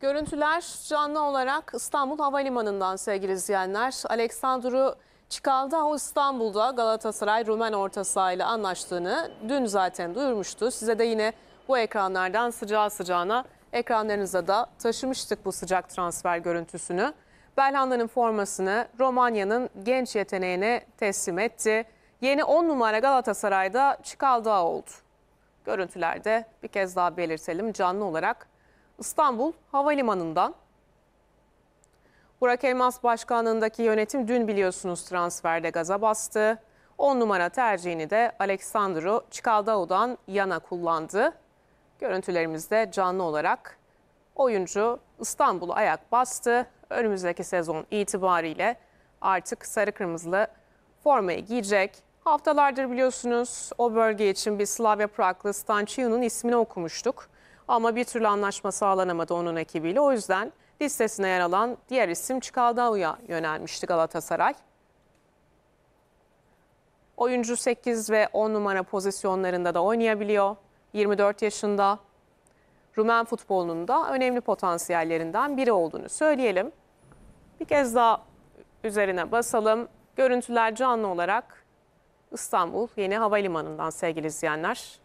Görüntüler canlı olarak İstanbul Havalimanı'ndan sevgili izleyenler. Aleksandru Çikal'da o İstanbul'da Galatasaray Rumen orta ile anlaştığını dün zaten duyurmuştu. Size de yine bu ekranlardan sıcağı sıcağına ekranlarınıza da taşımıştık bu sıcak transfer görüntüsünü. Belhanda'nın formasını Romanya'nın genç yeteneğine teslim etti. Yeni 10 numara Galatasaray'da Çikaldağ oldu. Görüntülerde bir kez daha belirtelim canlı olarak İstanbul Havalimanı'ndan Burak Elmas Başkanlığındaki yönetim dün biliyorsunuz transferde gaza bastı. 10 numara tercihini de Aleksandro Çikaldau'dan yana kullandı. Görüntülerimizde canlı olarak oyuncu İstanbul'u ayak bastı. Önümüzdeki sezon itibariyle artık sarı kırmızılı formayı giyecek. Haftalardır biliyorsunuz o bölge için bir Slavya Prag'lı Stançio'nun ismini okumuştuk. Ama bir türlü anlaşma sağlanamadı onun ekibiyle. O yüzden listesine yer alan diğer isim Çikaldau'ya yönelmişti Galatasaray. Oyuncu 8 ve 10 numara pozisyonlarında da oynayabiliyor. 24 yaşında. Rumen futbolunun da önemli potansiyellerinden biri olduğunu söyleyelim. Bir kez daha üzerine basalım. Görüntüler canlı olarak İstanbul Yeni Havalimanı'ndan sevgili izleyenler.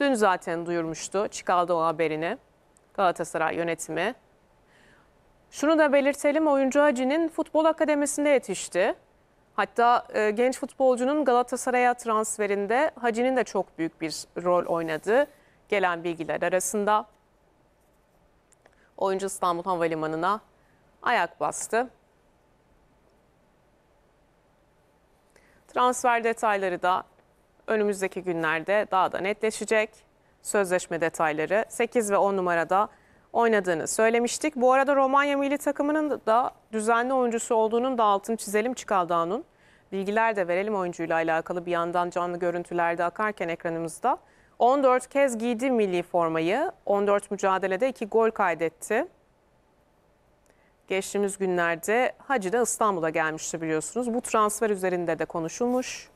Dün zaten duyurmuştu çıkardı o haberini Galatasaray yönetimi. Şunu da belirtelim oyuncu Hacı'nin futbol akademisinde yetişti. Hatta e, genç futbolcunun Galatasaray'a transferinde Hacı'nin de çok büyük bir rol oynadı gelen bilgiler arasında. Oyuncu İstanbul Havalimanı'na ayak bastı. Transfer detayları da önümüzdeki günlerde daha da netleşecek. Sözleşme detayları 8 ve 10 numarada oynadığını söylemiştik. Bu arada Romanya milli takımının da düzenli oyuncusu olduğunun da altını çizelim Çikaldao'nun. Bilgiler de verelim oyuncuyla alakalı bir yandan canlı görüntülerde akarken ekranımızda. 14 kez giydi milli formayı. 14 mücadelede 2 gol kaydetti. Geçtiğimiz günlerde Hacı da İstanbul'a gelmişti biliyorsunuz. Bu transfer üzerinde de konuşulmuş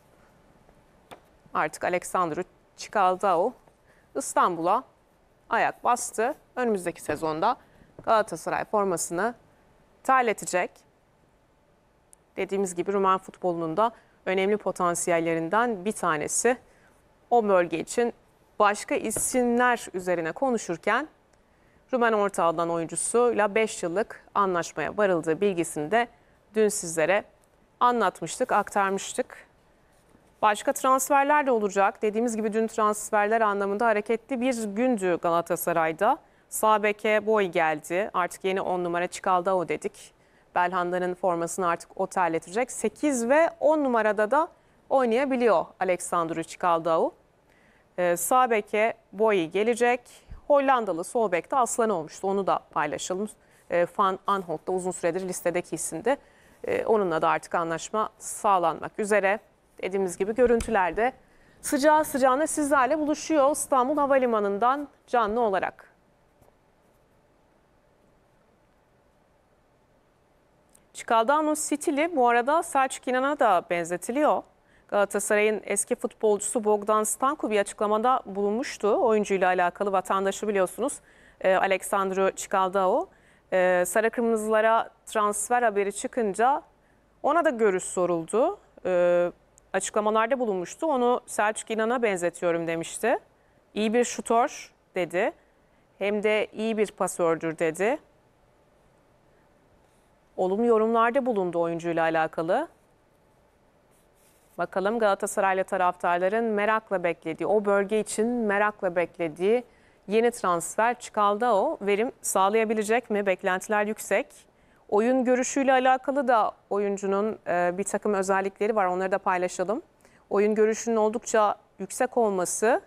artık Alexandru Çikaldao İstanbul'a ayak bastı. Önümüzdeki sezonda Galatasaray formasını terletecek. Dediğimiz gibi Rumen futbolunun da önemli potansiyellerinden bir tanesi. O bölge için başka isimler üzerine konuşurken Rumen Ortağ'dan oyuncusuyla 5 yıllık anlaşmaya varıldığı bilgisini de dün sizlere anlatmıştık, aktarmıştık. Başka transferler de olacak. Dediğimiz gibi dün transferler anlamında hareketli bir gündü Galatasaray'da. Sabeke boy geldi. Artık yeni 10 numara çıkaldı o dedik. Belhanda'nın formasını artık o terletecek. 8 ve 10 numarada da oynayabiliyor Aleksandru Çikaldao. Ee, sağ beke Boyi gelecek. Hollandalı sol bekte Aslan olmuştu. Onu da paylaşalım. Ee, Van Anholt da uzun süredir listedeki isimdi. Ee, onunla da artık anlaşma sağlanmak üzere dediğimiz gibi görüntülerde sıcağı sıcağına sizlerle buluşuyor İstanbul Havalimanı'ndan canlı olarak. Çikaldano Stili bu arada Selçuk İnan'a da benzetiliyor. Galatasaray'ın eski futbolcusu Bogdan Stanku bir açıklamada bulunmuştu. Oyuncuyla alakalı vatandaşı biliyorsunuz e, Alexandro Çikaldao. E, sarı Kırmızılara transfer haberi çıkınca ona da görüş soruldu. E, açıklamalarda bulunmuştu. Onu Selçuk İnan'a benzetiyorum demişti. İyi bir şutör dedi. Hem de iyi bir pasördür dedi. Olumlu yorumlarda bulundu oyuncuyla alakalı. Bakalım Galatasaraylı taraftarların merakla beklediği, o bölge için merakla beklediği yeni transfer Çıkaldao verim sağlayabilecek mi? Beklentiler yüksek. Oyun görüşüyle alakalı da oyuncunun e, bir takım özellikleri var. Onları da paylaşalım. Oyun görüşünün oldukça yüksek olması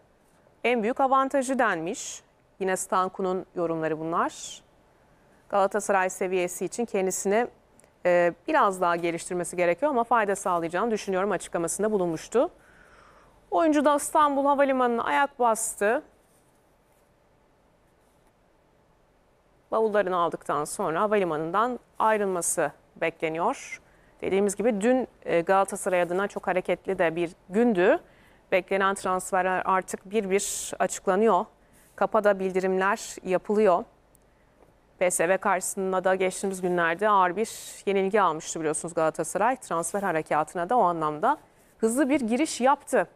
en büyük avantajı denmiş. Yine Stanku'nun yorumları bunlar. Galatasaray seviyesi için kendisini e, biraz daha geliştirmesi gerekiyor ama fayda sağlayacağını düşünüyorum açıklamasında bulunmuştu. Oyuncu da İstanbul Havalimanı'na ayak bastı. bavullarını aldıktan sonra havalimanından ayrılması bekleniyor. Dediğimiz gibi dün e, Galatasaray adına çok hareketli de bir gündü. Beklenen transferler artık bir bir açıklanıyor. Kapada bildirimler yapılıyor. PSV karşısında da geçtiğimiz günlerde ağır bir yenilgi almıştı biliyorsunuz Galatasaray. Transfer harekatına da o anlamda hızlı bir giriş yaptı.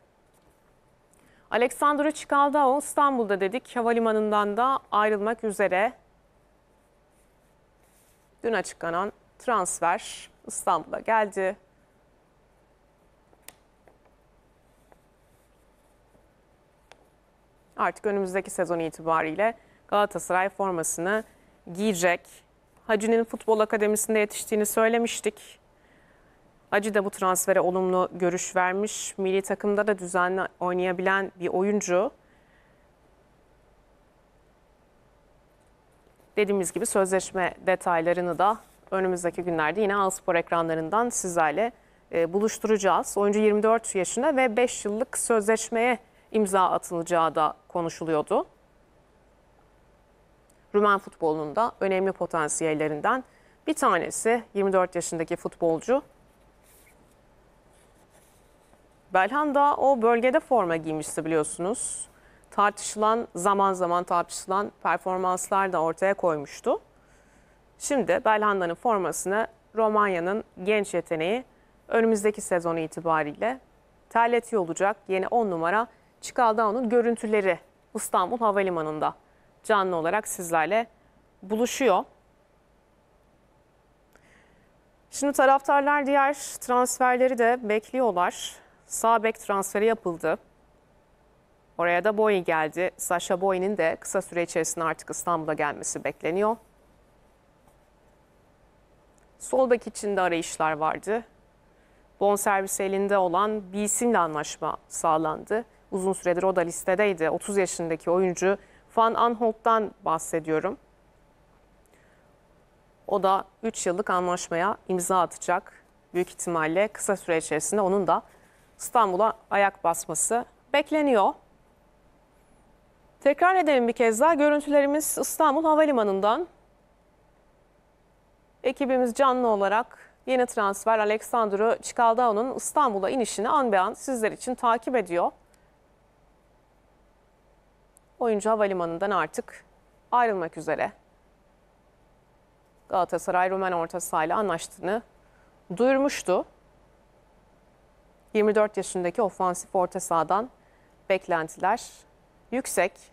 Aleksandro Çikaldao İstanbul'da dedik havalimanından da ayrılmak üzere. Dün açıklanan transfer İstanbul'a geldi. Artık önümüzdeki sezon itibariyle Galatasaray formasını giyecek. Hacı'nın futbol akademisinde yetiştiğini söylemiştik. Hacı da bu transfere olumlu görüş vermiş. Milli takımda da düzenli oynayabilen bir oyuncu. Dediğimiz gibi sözleşme detaylarını da önümüzdeki günlerde yine Alspor ekranlarından sizlerle e, buluşturacağız. Oyuncu 24 yaşında ve 5 yıllık sözleşmeye imza atılacağı da konuşuluyordu. Rumen futbolunun da önemli potansiyellerinden bir tanesi 24 yaşındaki futbolcu. Belhanda o bölgede forma giymişti biliyorsunuz tartışılan zaman zaman tartışılan performanslar da ortaya koymuştu. Şimdi Belhanda'nın formasını Romanya'nın genç yeteneği önümüzdeki sezon itibariyle terletiyor olacak. Yeni 10 numara Çikaldao'nun görüntüleri İstanbul Havalimanı'nda canlı olarak sizlerle buluşuyor. Şimdi taraftarlar diğer transferleri de bekliyorlar. Sağ bek transferi yapıldı. Oraya da Bowie geldi. Sasha Bowie'nin de kısa süre içerisinde artık İstanbul'a gelmesi bekleniyor. Soldaki bek içinde arayışlar vardı. Bon servis elinde olan Bilsin'le anlaşma sağlandı. Uzun süredir o da listedeydi. 30 yaşındaki oyuncu Van Anholt'tan bahsediyorum. O da 3 yıllık anlaşmaya imza atacak. Büyük ihtimalle kısa süre içerisinde onun da İstanbul'a ayak basması bekleniyor. Tekrar edelim bir kez daha. Görüntülerimiz İstanbul Havalimanı'ndan. Ekibimiz canlı olarak yeni transfer Aleksandro Çikaldao'nun İstanbul'a inişini an be an sizler için takip ediyor. Oyuncu havalimanından artık ayrılmak üzere. Galatasaray Rumen orta sahayla anlaştığını duyurmuştu. 24 yaşındaki ofansif orta sahadan beklentiler yüksek.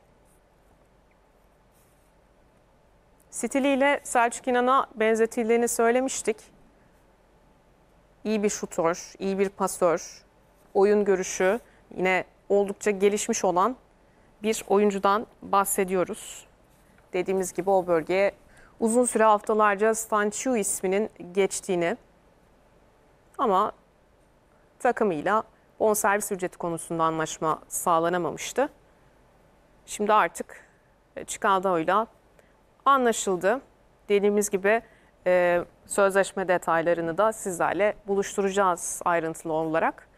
Stiliyle Selçuk İnan'a benzetildiğini söylemiştik. İyi bir şutör, iyi bir pasör, oyun görüşü yine oldukça gelişmiş olan bir oyuncudan bahsediyoruz. Dediğimiz gibi o bölgeye uzun süre haftalarca Stanchiu isminin geçtiğini ama takımıyla bonservis ücreti konusunda anlaşma sağlanamamıştı. Şimdi artık Chicago'yla anlaşıldı. Dediğimiz gibi e, sözleşme detaylarını da sizlerle buluşturacağız ayrıntılı olarak.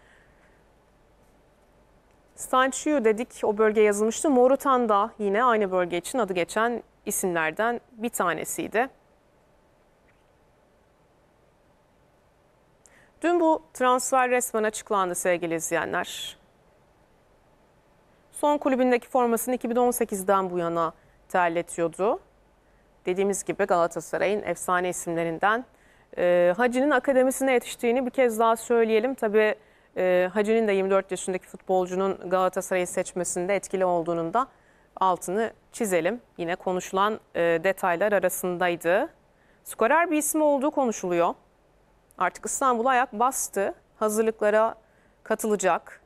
Sanchiu dedik o bölge yazılmıştı. Morutan da yine aynı bölge için adı geçen isimlerden bir tanesiydi. Dün bu transfer resmen açıklandı sevgili izleyenler. Son kulübündeki formasını 2018'den bu yana terletiyordu dediğimiz gibi Galatasaray'ın efsane isimlerinden. E, Hacı'nın akademisine yetiştiğini bir kez daha söyleyelim. Tabii e, Hacı'nın da 24 yaşındaki futbolcunun Galatasaray'ı seçmesinde etkili olduğunun da altını çizelim. Yine konuşulan e, detaylar arasındaydı. Skorer bir ismi olduğu konuşuluyor. Artık İstanbul'a ayak bastı. Hazırlıklara katılacak.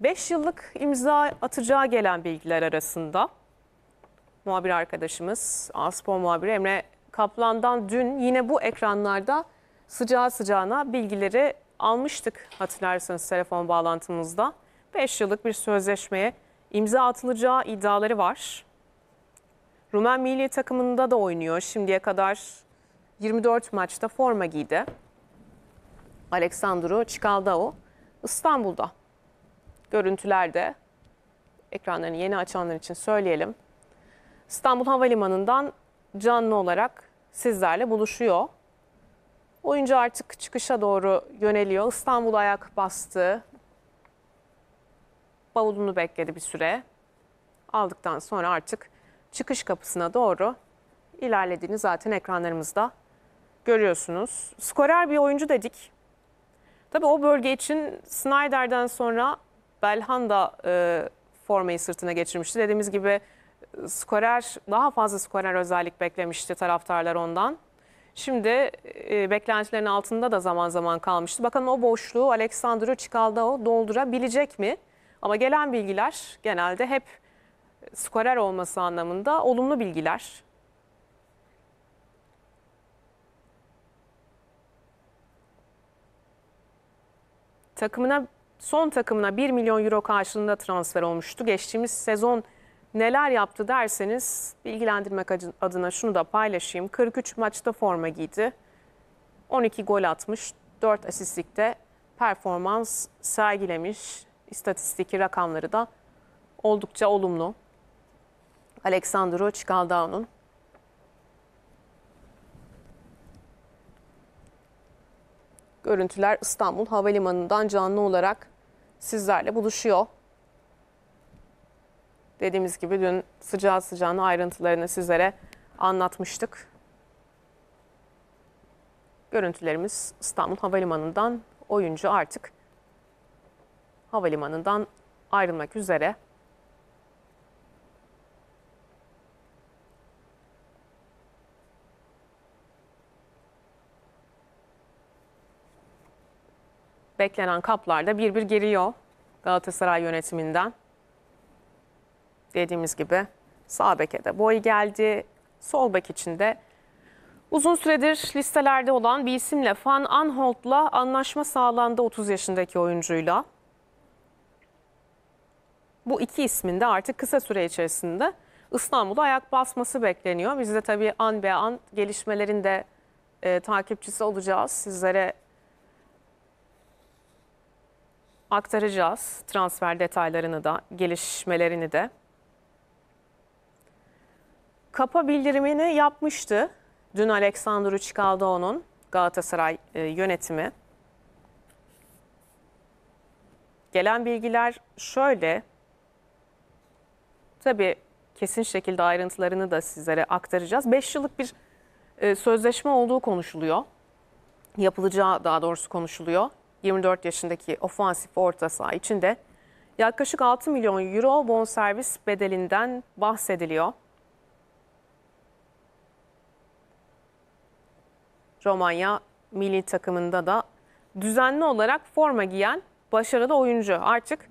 5 yıllık imza atacağı gelen bilgiler arasında muhabir arkadaşımız, Aspor muhabiri Emre Kaplan'dan dün yine bu ekranlarda sıcağı sıcağına bilgileri almıştık hatırlarsanız telefon bağlantımızda. 5 yıllık bir sözleşmeye imza atılacağı iddiaları var. Rumen milli takımında da oynuyor. Şimdiye kadar 24 maçta forma giydi. Aleksandru Çikaldao İstanbul'da. Görüntülerde ekranlarını yeni açanlar için söyleyelim. İstanbul Havalimanı'ndan canlı olarak sizlerle buluşuyor. Oyuncu artık çıkışa doğru yöneliyor. İstanbul ayak bastı. Bavulunu bekledi bir süre. Aldıktan sonra artık çıkış kapısına doğru ilerlediğini zaten ekranlarımızda görüyorsunuz. Skorer bir oyuncu dedik. Tabii o bölge için Snyder'den sonra Belhanda e, formayı sırtına geçirmişti. Dediğimiz gibi skorer, daha fazla skorer özellik beklemişti taraftarlar ondan. Şimdi e, beklentilerin altında da zaman zaman kalmıştı. Bakalım o boşluğu Aleksandro Çikaldao doldurabilecek mi? Ama gelen bilgiler genelde hep skorer olması anlamında olumlu bilgiler. Takımına son takımına 1 milyon euro karşılığında transfer olmuştu. Geçtiğimiz sezon neler yaptı derseniz bilgilendirmek adına şunu da paylaşayım. 43 maçta forma giydi. 12 gol atmış, 4 asistlikte performans sergilemiş. İstatistiki rakamları da oldukça olumlu. Aleksandro Çikaldao'nun. Görüntüler İstanbul Havalimanı'ndan canlı olarak sizlerle buluşuyor. Dediğimiz gibi dün sıcağı sıcağına ayrıntılarını sizlere anlatmıştık. Görüntülerimiz İstanbul Havalimanı'ndan oyuncu artık havalimanından ayrılmak üzere. Beklenen kaplarda da bir bir geliyor Galatasaray yönetiminden dediğimiz gibi sağ beke de boy geldi. Sol bek içinde uzun süredir listelerde olan bir isimle fan Anholt'la anlaşma sağlandı 30 yaşındaki oyuncuyla. Bu iki ismin de artık kısa süre içerisinde İstanbul'a ayak basması bekleniyor. Biz de tabii an be an gelişmelerin de e, takipçisi olacağız. Sizlere aktaracağız transfer detaylarını da, gelişmelerini de kapa bildirimini yapmıştı. Dün Aleksandru Çikaldoğ'nun Galatasaray e, yönetimi. Gelen bilgiler şöyle. Tabii kesin şekilde ayrıntılarını da sizlere aktaracağız. 5 yıllık bir e, sözleşme olduğu konuşuluyor. Yapılacağı daha doğrusu konuşuluyor. 24 yaşındaki ofansif orta saha içinde yaklaşık 6 milyon euro bonservis bedelinden bahsediliyor. Romanya milli takımında da düzenli olarak forma giyen başarılı oyuncu. Artık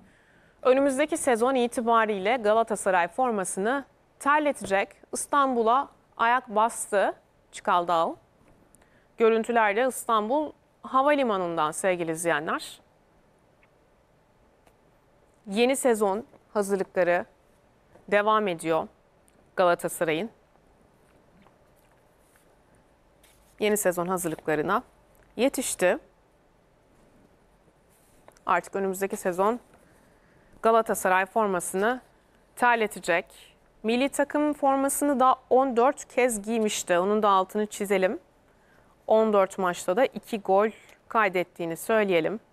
önümüzdeki sezon itibariyle Galatasaray formasını terletecek İstanbul'a ayak bastı Çıkaldağ. Görüntülerde İstanbul Havalimanı'ndan sevgili izleyenler. Yeni sezon hazırlıkları devam ediyor Galatasaray'ın. yeni sezon hazırlıklarına yetişti. Artık önümüzdeki sezon Galatasaray formasını terletecek. Milli takım formasını da 14 kez giymişti. Onun da altını çizelim. 14 maçta da 2 gol kaydettiğini söyleyelim.